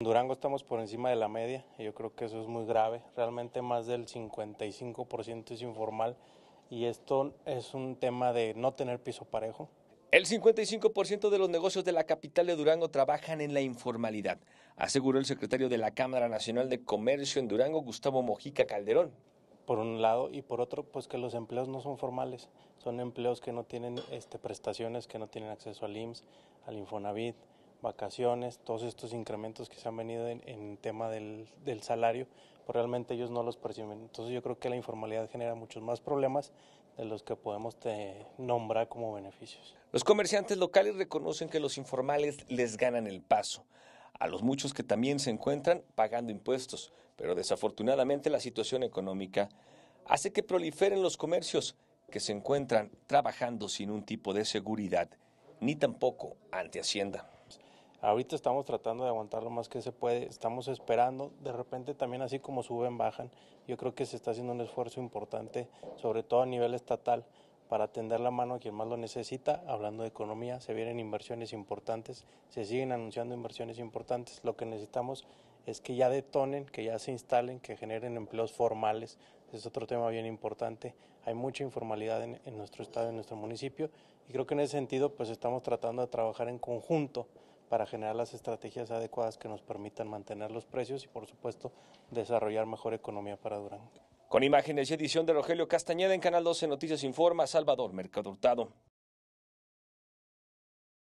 En Durango estamos por encima de la media y yo creo que eso es muy grave. Realmente más del 55% es informal y esto es un tema de no tener piso parejo. El 55% de los negocios de la capital de Durango trabajan en la informalidad, aseguró el secretario de la Cámara Nacional de Comercio en Durango, Gustavo Mojica Calderón. Por un lado y por otro, pues que los empleos no son formales, son empleos que no tienen este, prestaciones, que no tienen acceso al IMSS, al Infonavit, vacaciones, todos estos incrementos que se han venido en, tema del, salario, pues realmente ellos no los perciben. Entonces yo creo que la informalidad genera muchos más problemas de los que podemos nombrar como beneficios. Los comerciantes locales reconocen que los informales les ganan el paso, a los muchos que también se encuentran pagando impuestos, pero desafortunadamente la situación económica hace que proliferen los comercios que se encuentran trabajando sin un tipo de seguridad, ni tampoco ante Hacienda. Ahorita estamos tratando de aguantar lo más que se puede, estamos esperando, de repente también así como suben, bajan. Yo creo que se está haciendo un esfuerzo importante, sobre todo a nivel estatal, para tender la mano a quien más lo necesita. Hablando de economía, se vienen inversiones importantes, se siguen anunciando inversiones importantes. Lo que necesitamos es que ya detonen, que ya se instalen, que generen empleos formales. Es otro tema bien importante. Hay mucha informalidad en, en nuestro estado, en nuestro municipio, y creo que en ese sentido, pues estamos tratando de trabajar en conjunto para generar las estrategias adecuadas que nos permitan mantener los precios y, por supuesto, desarrollar mejor economía para Durango. Con imágenes y edición de Rogelio Castañeda en Canal 12 Noticias Informa, Salvador Mercado Hurtado.